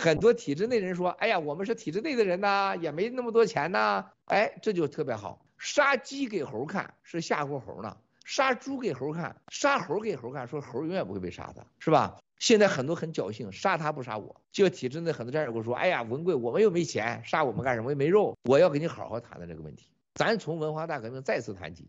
很多体制内人说：“哎呀，我们是体制内的人呐，也没那么多钱呐。”哎，这就特别好。杀鸡给猴看是吓过猴呢，杀猪给猴看，杀猴给猴看，说猴永远不会被杀的，是吧？现在很多很侥幸，杀他不杀我。就体制内很多战友跟我说：“哎呀，文贵，我们又没钱，杀我们干什么？又没肉，我要跟你好好谈谈这个问题。”咱从文化大革命再次谈起，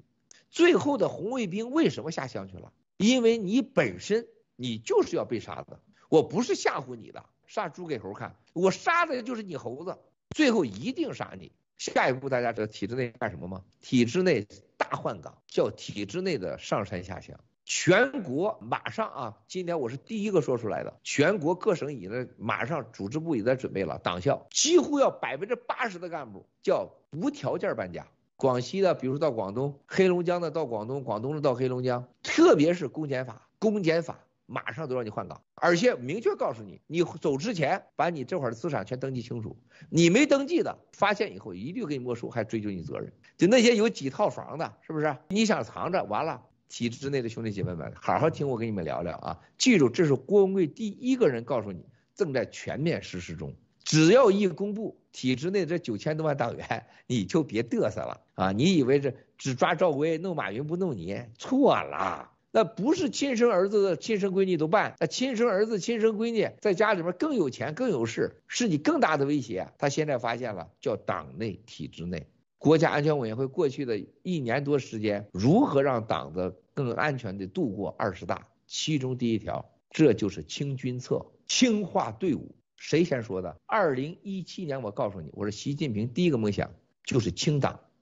最后的红卫兵为什么下乡去了？因为你本身你就是要被杀的。我不是吓唬你的，杀猪给猴看，我杀的就是你猴子，最后一定杀你。下一步大家知道体制内干什么吗？体制内大换岗，叫体制内的上山下乡。全国马上啊，今年我是第一个说出来的，全国各省以内马上组织部也在准备了，党校几乎要百分之八十的干部叫无条件搬家。广西的比如说到广东，黑龙江的到广东，广东的到黑龙江，特别是公检法，公检法。马上都让你换岗，而且明确告诉你，你走之前把你这块的资产全登记清楚。你没登记的，发现以后一律给你没收，还追究你责任。就那些有几套房的，是不是？你想藏着？完了，体制之内的兄弟姐妹们，好好听我跟你们聊聊啊！记住，这是郭文贵第一个人告诉你，正在全面实施中。只要一公布，体制内这九千多万党员，你就别嘚瑟了啊！你以为这只抓赵薇、弄马云不弄你？错啦！那不是亲生儿子的亲生闺女都办，那亲生儿子亲生闺女在家里面更有钱更有势，是你更大的威胁。他现在发现了，叫党内体制内国家安全委员会过去的一年多时间，如何让党的更安全的度过二十大？其中第一条，这就是清军策，清化队伍。谁先说的？二零一七年，我告诉你，我是习近平第一个梦想，就是清党。